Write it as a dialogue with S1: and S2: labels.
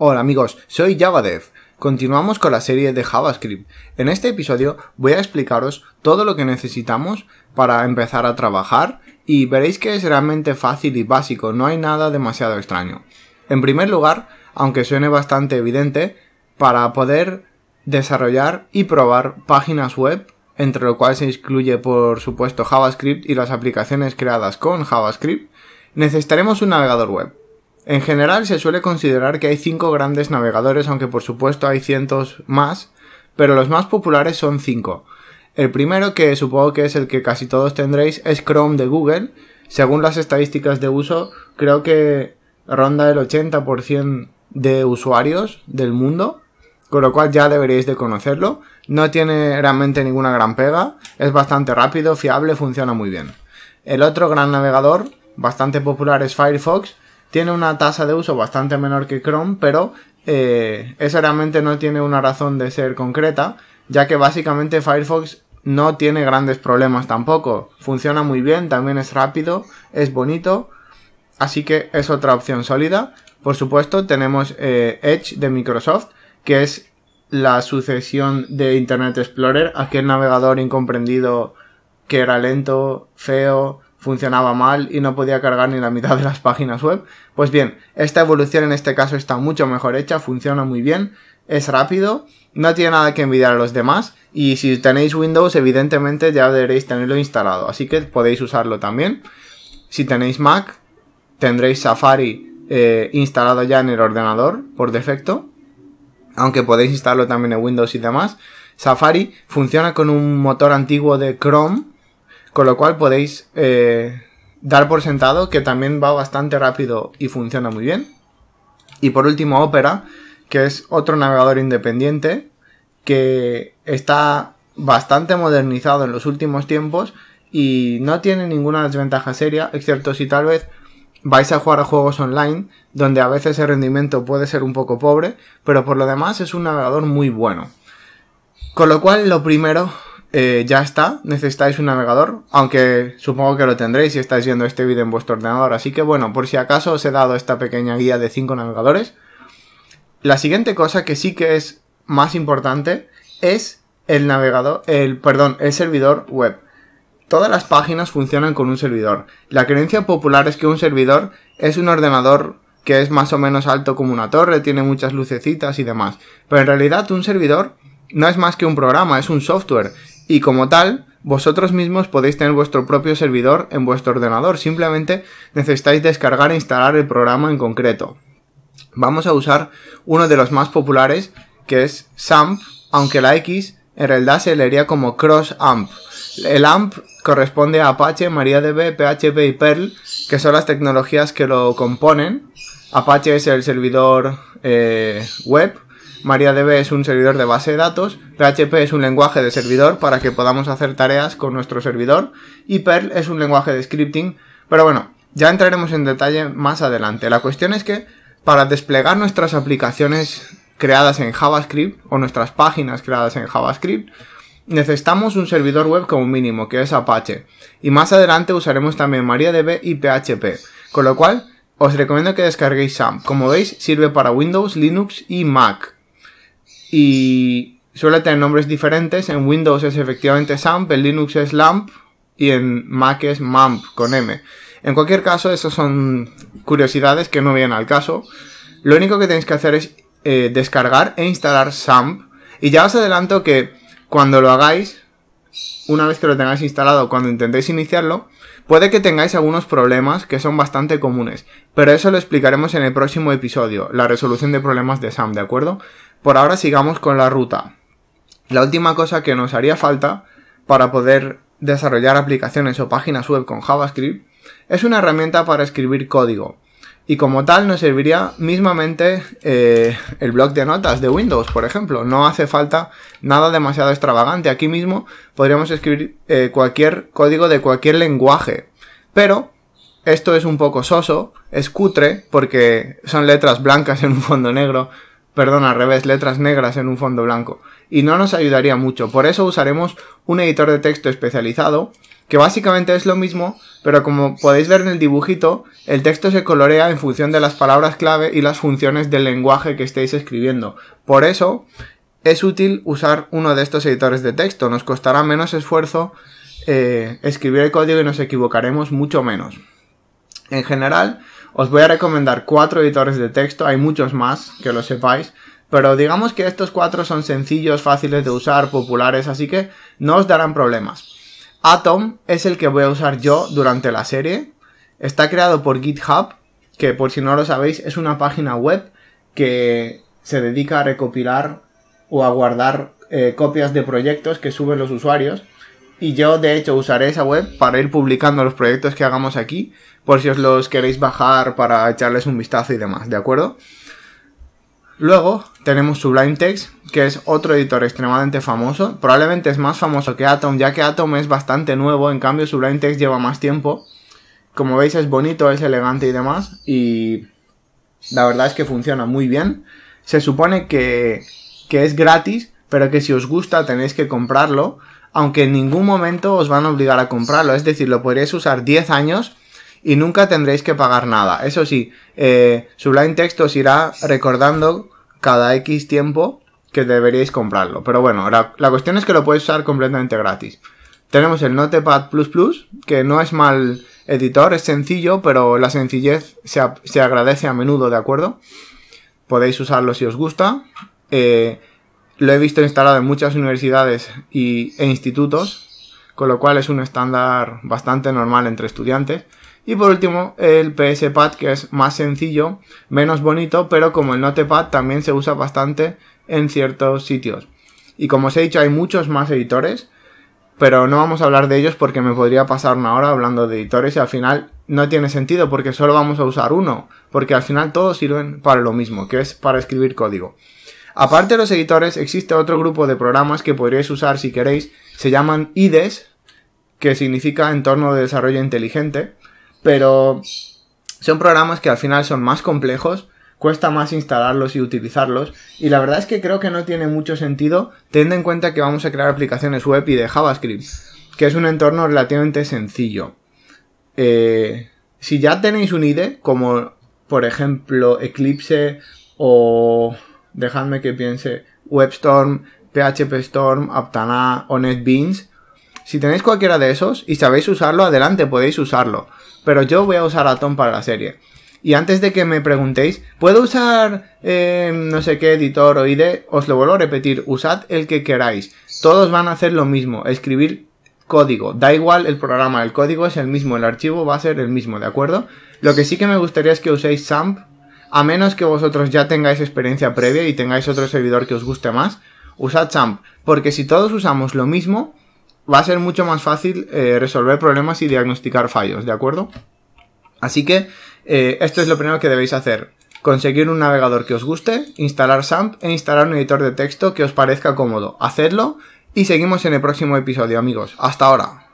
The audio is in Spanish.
S1: Hola amigos, soy JavaDev. Continuamos con la serie de JavaScript. En este episodio voy a explicaros todo lo que necesitamos para empezar a trabajar y veréis que es realmente fácil y básico, no hay nada demasiado extraño. En primer lugar, aunque suene bastante evidente, para poder desarrollar y probar páginas web, entre lo cual se incluye por supuesto JavaScript y las aplicaciones creadas con JavaScript, necesitaremos un navegador web. En general se suele considerar que hay cinco grandes navegadores, aunque por supuesto hay cientos más, pero los más populares son cinco. El primero, que supongo que es el que casi todos tendréis, es Chrome de Google. Según las estadísticas de uso, creo que ronda el 80% de usuarios del mundo, con lo cual ya deberéis de conocerlo. No tiene realmente ninguna gran pega, es bastante rápido, fiable, funciona muy bien. El otro gran navegador, bastante popular, es Firefox, tiene una tasa de uso bastante menor que Chrome, pero eh, esa realmente no tiene una razón de ser concreta, ya que básicamente Firefox no tiene grandes problemas tampoco. Funciona muy bien, también es rápido, es bonito, así que es otra opción sólida. Por supuesto, tenemos eh, Edge de Microsoft, que es la sucesión de Internet Explorer, aquel navegador incomprendido que era lento, feo, funcionaba mal y no podía cargar ni la mitad de las páginas web. Pues bien, esta evolución en este caso está mucho mejor hecha, funciona muy bien, es rápido, no tiene nada que envidiar a los demás y si tenéis Windows evidentemente ya deberéis tenerlo instalado, así que podéis usarlo también. Si tenéis Mac, tendréis Safari eh, instalado ya en el ordenador por defecto, aunque podéis instalarlo también en Windows y demás. Safari funciona con un motor antiguo de Chrome con lo cual podéis eh, dar por sentado que también va bastante rápido y funciona muy bien. Y por último, Opera, que es otro navegador independiente que está bastante modernizado en los últimos tiempos y no tiene ninguna desventaja seria, excepto si tal vez vais a jugar a juegos online, donde a veces el rendimiento puede ser un poco pobre, pero por lo demás es un navegador muy bueno. Con lo cual, lo primero, eh, ya está, necesitáis un navegador, aunque supongo que lo tendréis si estáis viendo este vídeo en vuestro ordenador. Así que bueno, por si acaso os he dado esta pequeña guía de 5 navegadores. La siguiente cosa que sí que es más importante es el navegador, el, perdón, el servidor web. Todas las páginas funcionan con un servidor. La creencia popular es que un servidor es un ordenador que es más o menos alto como una torre, tiene muchas lucecitas y demás. Pero en realidad un servidor no es más que un programa, es un software y como tal, vosotros mismos podéis tener vuestro propio servidor en vuestro ordenador, simplemente necesitáis descargar e instalar el programa en concreto. Vamos a usar uno de los más populares, que es SAMP, aunque la X en realidad se leería como CrossAMP. El AMP corresponde a Apache, MariaDB, PHP y Perl, que son las tecnologías que lo componen. Apache es el servidor eh, web, MariaDB es un servidor de base de datos, PHP es un lenguaje de servidor para que podamos hacer tareas con nuestro servidor y Perl es un lenguaje de scripting, pero bueno, ya entraremos en detalle más adelante. La cuestión es que para desplegar nuestras aplicaciones creadas en JavaScript o nuestras páginas creadas en JavaScript, necesitamos un servidor web como mínimo, que es Apache. Y más adelante usaremos también MariaDB y PHP, con lo cual os recomiendo que descarguéis SAM. Como veis, sirve para Windows, Linux y Mac y suele tener nombres diferentes. En Windows es efectivamente SAMP, en Linux es LAMP y en Mac es MAMP con M. En cualquier caso, esas son curiosidades que no vienen al caso. Lo único que tenéis que hacer es eh, descargar e instalar SAMP. Y ya os adelanto que cuando lo hagáis, una vez que lo tengáis instalado, cuando intentéis iniciarlo, Puede que tengáis algunos problemas que son bastante comunes, pero eso lo explicaremos en el próximo episodio, la resolución de problemas de SAM, ¿de acuerdo? Por ahora sigamos con la ruta. La última cosa que nos haría falta para poder desarrollar aplicaciones o páginas web con JavaScript es una herramienta para escribir código. Y como tal nos serviría mismamente eh, el bloc de notas de Windows, por ejemplo. No hace falta nada demasiado extravagante. Aquí mismo podríamos escribir eh, cualquier código de cualquier lenguaje. Pero esto es un poco soso, es cutre, porque son letras blancas en un fondo negro. Perdón, al revés, letras negras en un fondo blanco. Y no nos ayudaría mucho. Por eso usaremos un editor de texto especializado que básicamente es lo mismo, pero como podéis ver en el dibujito, el texto se colorea en función de las palabras clave y las funciones del lenguaje que estéis escribiendo. Por eso es útil usar uno de estos editores de texto, nos costará menos esfuerzo eh, escribir el código y nos equivocaremos mucho menos. En general, os voy a recomendar cuatro editores de texto, hay muchos más, que lo sepáis, pero digamos que estos cuatro son sencillos, fáciles de usar, populares, así que no os darán problemas. Atom es el que voy a usar yo durante la serie. Está creado por GitHub, que por si no lo sabéis es una página web que se dedica a recopilar o a guardar eh, copias de proyectos que suben los usuarios. Y yo de hecho usaré esa web para ir publicando los proyectos que hagamos aquí, por si os los queréis bajar para echarles un vistazo y demás, ¿de acuerdo? Luego tenemos Sublime Text, que es otro editor extremadamente famoso. Probablemente es más famoso que Atom, ya que Atom es bastante nuevo, en cambio Sublime Text lleva más tiempo. Como veis es bonito, es elegante y demás, y la verdad es que funciona muy bien. Se supone que, es gratis, pero que si os gusta tenéis que comprarlo, aunque en ningún momento os van a obligar a comprarlo. Es decir, lo podréis usar 10 años y nunca tendréis que pagar nada. Eso sí, eh, Sublime Text os irá recordando cada X tiempo que deberíais comprarlo. Pero bueno, la, cuestión es que lo podéis usar completamente gratis. Tenemos el Notepad que no es mal editor, es sencillo, pero la sencillez se, agradece a menudo, ¿de acuerdo? Podéis usarlo si os gusta. Eh, lo he visto instalado en muchas universidades e institutos, con lo cual es un estándar bastante normal entre estudiantes. Y por último, el PS Pad, que es más sencillo, menos bonito, pero como el Notepad también se usa bastante en ciertos sitios. Y como os he dicho, hay muchos más editores, pero no vamos a hablar de ellos porque me podría pasar una hora hablando de editores y al final no tiene sentido porque solo vamos a usar uno, porque al final todos sirven para lo mismo, que es para escribir código. Aparte de los editores, existe otro grupo de programas que podríais usar si queréis, se llaman IDES, que significa entorno de desarrollo inteligente, pero son programas que al final son más complejos, cuesta más instalarlos y utilizarlos, y la verdad es que creo que no tiene mucho sentido teniendo en cuenta que vamos a crear aplicaciones web y de JavaScript, que es un entorno relativamente sencillo. Eh, si ya tenéis un IDE, como por ejemplo Eclipse o dejadme que piense WebStorm, PHP Storm, Aptana o NetBeans, si tenéis cualquiera de esos y sabéis usarlo, adelante, podéis usarlo. Pero yo voy a usar Atom para la serie. Y antes de que me preguntéis, ¿puedo usar eh, no sé qué editor o IDE? Os lo vuelvo a repetir, usad el que queráis. Todos van a hacer lo mismo, escribir código. Da igual el programa, el código es el mismo, el archivo va a ser el mismo, ¿de acuerdo? Lo que sí que me gustaría es que uséis SAMP, a menos que vosotros ya tengáis experiencia previa y tengáis otro servidor que os guste más, usad SAMP, porque si todos usamos lo mismo, va a ser mucho más fácil eh, resolver problemas y diagnosticar fallos, ¿de acuerdo? Así que eh, esto es lo primero que debéis hacer. Conseguir un navegador que os guste, instalar SAMP e instalar un editor de texto que os parezca cómodo. Hacedlo y seguimos en el próximo episodio amigos. Hasta ahora.